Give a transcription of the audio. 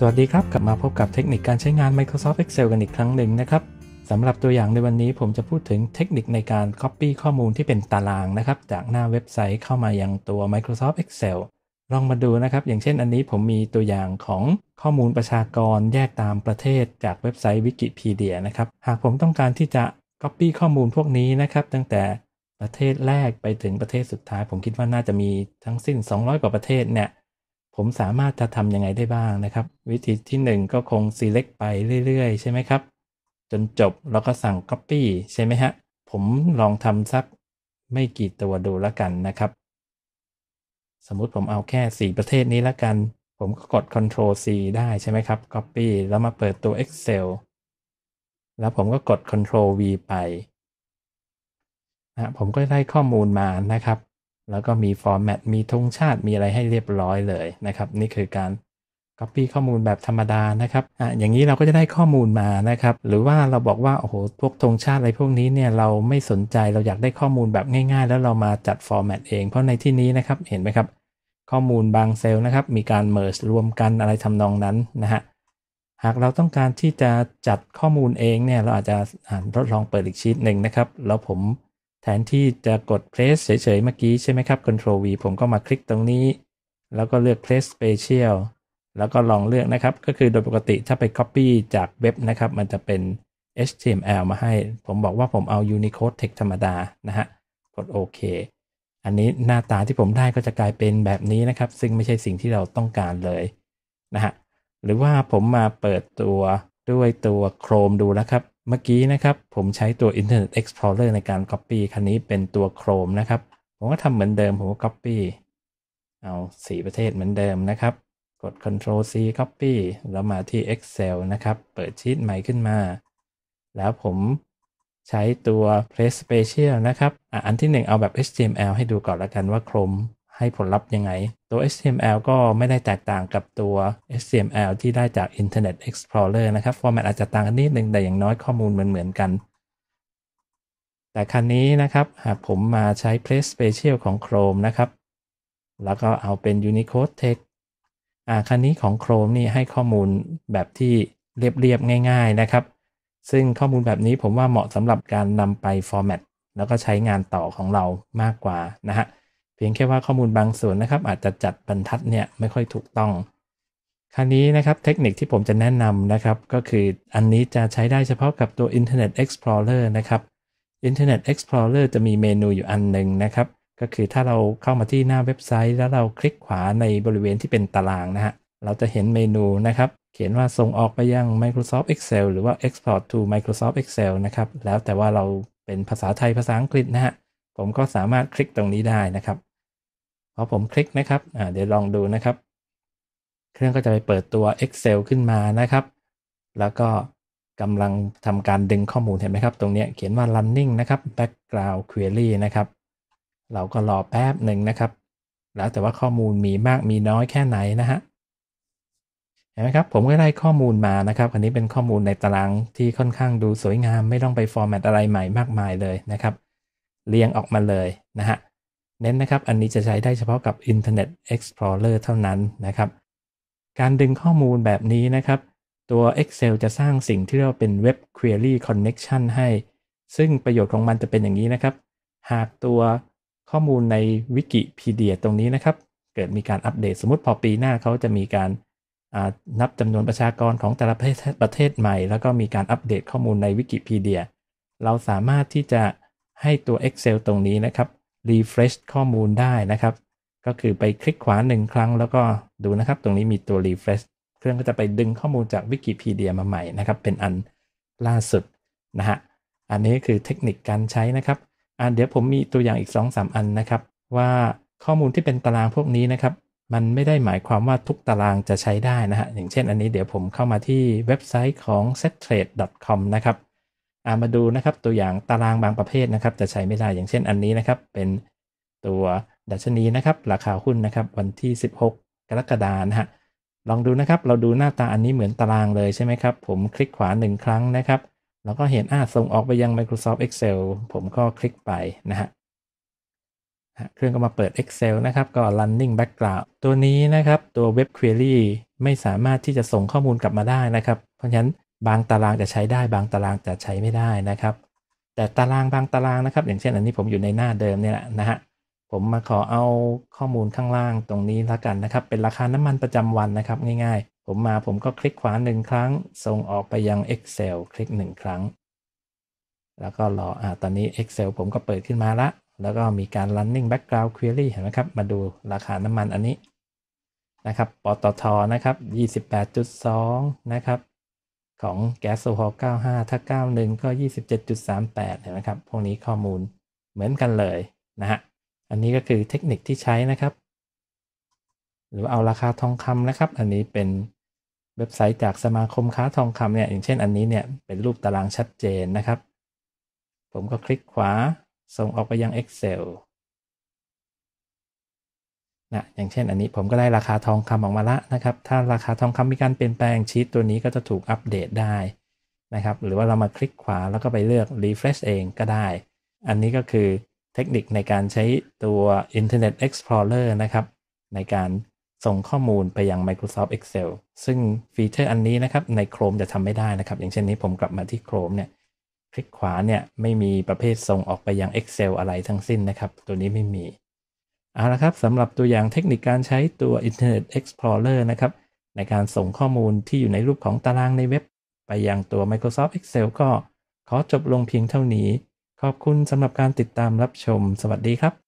สวัสดีครับกลับมาพบกับเทคนิคการใช้งาน Microsoft Excel กันอีกครั้งหนึ่งนะครับสำหรับตัวอย่างในวันนี้ผมจะพูดถึงเทคนิคในการ Copy ข้อมูลที่เป็นตารางนะครับจากหน้าเว็บไซต์เข้ามายังตัว Microsoft Excel ลองมาดูนะครับ อย่างเช่นอันนี้ผมมีตัวอย่างของข้อมูลประชากรแยกตามประเทศจากเว็บไซต์วิกิพีเดียนะครับหากผมต้องการที่จะ Copy ข้อมูลพวกนี้นะครับตั้งแต่ประเทศแรกไปถึงประเทศสุดท้าย ผมคิดว่าน่าจะมีทั้งสิ้น 200 กว่าประเทศเนี่ยผมสามารถจะทำยังไงได้บ้างนะครับ วิธีที่ 1ก็คง select ไปเรื่อยๆใช่ไหมครับ จนจบแล้วก็สั่ง copy ใช่ไหมฮะผมลองทำสักไม่กี่ตัวดูละกันนะครับ สมมุติผมเอาแค่ 4 ประเทศนี้ละกัน ผมก็กด Ctrl C ได้ใช่ไหมครับ Copy แล้วมาเปิดตัว Excel แล้วผมก็กด Ctrl V ไปนะผมก็ได้ข้อมูลมานะครับแล้วก็มีฟอร์แมต มีธงชาติ มีอะไรให้เรียบร้อยเลยนะครับ นี่คือการ Copy ข้อมูลแบบธรรมดานะครับอ่ะอย่างนี้เราก็จะได้ข้อมูลมานะครับ หรือว่าเราบอกว่า โอ้โห พวกธงชาติอะไรพวกนี้เนี่ย เราไม่สนใจ เราอยากได้ข้อมูลแบบง่าย ๆ แล้วเรามาจัดฟอร์แมตเอง เพราะในที่นี้นะครับ เห็นไหมครับ ข้อมูลบางเซลล์นะครับ มีการเมิร์ e รวมกันอะไรทำนองนั้นนะฮะ หากเราต้องการที่จะจัดข้อมูลเองเนี่ย เราอาจจะทดลองเปิดอีกชีตหนึ่งนะครับ แล้วผมแทนที่จะกด place เฉย ๆ เมื่อกี้ใช่ไหมครับ Ctrl V ผมก็มาคลิกตรงนี้ แล้วก็เลือก place special แล้วก็ลองเลือกนะครับ ก็คือโดยปกติถ้าไป copy จากเว็บนะครับ มันจะเป็น HTML มาให้ ผมบอกว่าผมเอา Unicode Text ธรรมดานะฮะ กดโอเคอันนี้หน้าตาที่ผมได้ก็จะกลายเป็นแบบนี้นะครับ ซึ่งไม่ใช่สิ่งที่เราต้องการเลย นะฮะ หรือว่าผมมาเปิดตัวด้วยตัว Chrome ดูนะครับเมื่อกี้นะครับผมใช้ตัว Internet Explorer ในการ Copy คันนี้เป็นตัว Chrome นะครับ ผมก็ทำเหมือนเดิมผมก็ Copy เอา 4 ประเทศเหมือนเดิมนะครับ กด Ctrl C Copy แล้วมาที่ Excel นะครับ เปิดชีตใหม่ขึ้นมา แล้วผมใช้ตัว Place Special นะครับออันที่หนึ่งเอาแบบ HTML ให้ดูก่อนละกันว่า Chrome ให้ผลลัพธ์ยังไง ตัว HTML ก็ไม่ได้แตกต่างกับตัว HTML ที่ได้จาก Internet Explorer นะครับฟอร์แมตอาจจะต่างกันนิดนึงแต่อย่างน้อยข้อมูลเหมือนเหมือนกัน แต่ครั้นี้นะครับ หากผมมาใช้ Place Special ของ Chrome นะครับ แล้วก็เอาเป็น Unicode Text อ่าครั้นี้ของ Chrome นี่ให้ข้อมูลแบบที่เรียบๆ ง่ายๆนะครับ ซึ่งข้อมูลแบบนี้ผมว่าเหมาะสำหรับการนำไปฟอร์แมตแล้วก็ใช้งานต่อของเรามากกว่านะฮะเพียงแค่ว่าข้อมูลบางส่วนนะครับ อาจจะจัดบรรทัดเนี่ยไม่ค่อยถูกต้อง คราวนี้นะครับ เทคนิคที่ผมจะแนะนำนะครับ ก็คืออันนี้จะใช้ได้เฉพาะกับตัว Internet Explorer นะครับ Internet Explorer จะมีเมนูอยู่อันหนึ่งนะครับ ก็คือถ้าเราเข้ามาที่หน้าเว็บไซต์แล้วเราคลิกขวาในบริเวณที่เป็นตารางนะฮะเราจะเห็นเมนูนะครับ เขียนว่าส่งออกไปยัง Microsoft Excel หรือว่า Export to Microsoft Excel นะครับ แล้วแต่ว่าเราเป็นภาษาไทยภาษาอังกฤษนะฮะผมก็สามารถคลิกตรงนี้ได้นะครับพอผมคลิกนะครับ เดี๋ยวลองดูนะครับ เครื่องก็จะไปเปิดตัว Excel ขึ้นมานะครับ แล้วก็กำลังทำการดึงข้อมูลเห็นไหมครับ ตรงนี้เขียนว่า running นะครับ background query นะครับ เราก็รอแป๊บหนึ่งนะครับ แล้วแต่ว่าข้อมูลมีมากมีน้อยแค่ไหนนะฮะ เห็นไหมครับ ผมก็ได้ข้อมูลมานะครับอันนี้เป็นข้อมูลในตารางที่ค่อนข้างดูสวยงาม ไม่ต้องไปฟอร์แมตอะไรใหม่มากมายเลยนะครับเรียงออกมาเลยนะฮะเน้นนะครับ อันนี้จะใช้ได้เฉพาะกับ Internet Explorer เท่านั้นนะครับ การดึงข้อมูลแบบนี้นะครับ ตัว Excel จะสร้างสิ่งที่เรียกว่าเป็น Web Query Connection ให้ ซึ่งประโยชน์ของมันจะเป็นอย่างนี้นะครับ หากตัวข้อมูลในวิกิพีเดียตรงนี้นะครับ เกิดมีการอัปเดตสมมติพอปีหน้าเขาจะมีการนับจำนวนประชากรของแต่ละประเทศใหม่ แล้วก็มีการอัปเดตข้อมูลในวิกิพีเดีย เราสามารถที่จะให้ตัว Excel ตรงนี้นะครับรีเฟรชข้อมูลได้นะครับ ก็คือไปคลิกขวาหนึ่งครั้งแล้วก็ดูนะครับตรงนี้มีตัวรีเฟรชเครื่องก็จะไปดึงข้อมูลจากวิกิพีเดียมาใหม่นะครับ เป็นอันล่าสุดนะฮะอันนี้คือเทคนิคการใช้นะครับ อ่าเดี๋ยวผมมีตัวอย่างอีก2-3อันนะครับ ว่าข้อมูลที่เป็นตารางพวกนี้นะครับ มันไม่ได้หมายความว่าทุกตารางจะใช้ได้นะฮะอย่างเช่น อันนี้เดี๋ยวผมเข้ามาที่เว็บไซต์ของ settrade.com นะครับามาดูนะครับ ตัวอย่างตารางบางประเภทนะครับ จะใช้ไม่ได้อย่างเช่นอันนี้นะครับ เป็นตัวดัชนีนะครับราคาหุ้นนะครับ วันที่ 16 กรกฎาคมฮะลองดูนะครับเราดูหน้าตาอันนี้เหมือนตารางเลย ใช่ไหมครับ ผมคลิกขวา 1 ครั้งนะครับ แล้วก็เห็นอ่าส่งออกไปยัง Microsoft Excel ผมก็คลิกไปนะฮะเครื่องก็มาเปิด Excel นะครับก็ running background ตัวนี้นะครับตัว web query ไม่สามารถที่จะส่งข้อมูลกลับมาได้นะครับ เพราะฉะนั้นบางตารางจะใช้ได้บางตารางจะใช้ไม่ได้นะครับ แต่ตารางบางตารางนะครับ อย่างเช่นอันนี้ ผมอยู่ในหน้าเดิมเนี่ยนะฮะผมมาขอเอาข้อมูลข้างล่างตรงนี้ละกันนะครับ เป็นราคาน้ำมันประจำวันนะครับง่ายๆ ผมมาผมก็คลิกขวาหนึ่งครั้งส่งออกไปยัง Excel คลิกหนึ่งครั้ง แล้วก็รออ่าตอนนี้ Excel ผมก็เปิดขึ้นมาละแล้วก็มีการ running background query เห็นไหมครับ มาดูราคาน้ำมันอันนี้นะครับปตทนะครับ 28.2 นะครับของแก๊สโซฮอล์95 ถ้า 91 ก็ 27.38 เห็นไหมครับ พวกนี้ข้อมูลเหมือนกันเลยนะฮะ อันนี้ก็คือเทคนิคที่ใช้นะครับ หรือเอาราคาทองคำนะครับ อันนี้เป็นเว็บไซต์จากสมาคมค้าทองคำเนี่ย อย่างเช่นอันนี้เนี่ยเป็นรูปตารางชัดเจนนะครับ ผมก็คลิกขวาส่งออกไปยัง Excel นะอย่างเช่นอันนี้ผมก็ได้ราคาทองคำออกมาละนะครับ ถ้าราคาทองคำมีการเปลี่ยนแปลงชีตตัวนี้ก็จะถูกอัปเดตได้นะครับหรือว่าเรามาคลิกขวาแล้วก็ไปเลือก refresh เองก็ได้ อันนี้ก็คือเทคนิคในการใช้ตัว Internet Explorer นะครับ ในการส่งข้อมูลไปยัง Microsoft Excel ซึ่งฟีเจอร์อันนี้นะครับใน Chrome จะทำไม่ได้นะครับ อย่างเช่นนี้ผมกลับมาที่ Chrome เนี่ยคลิกขวาเนี่ยไม่มีประเภทส่งออกไปยัง Excel อะไรทั้งสิ้นนะครับตัวนี้ไม่มีเอาละครับสำหรับตัวอย่างเทคนิคการใช้ตัว Internet Explorer นะครับในการส่งข้อมูลที่อยู่ในรูปของตารางในเว็บ ไปยังตัว Microsoft Excel ก็ขอจบลงเพียงเท่านี้ ขอบคุณสำหรับการติดตามรับชม สวัสดีครับ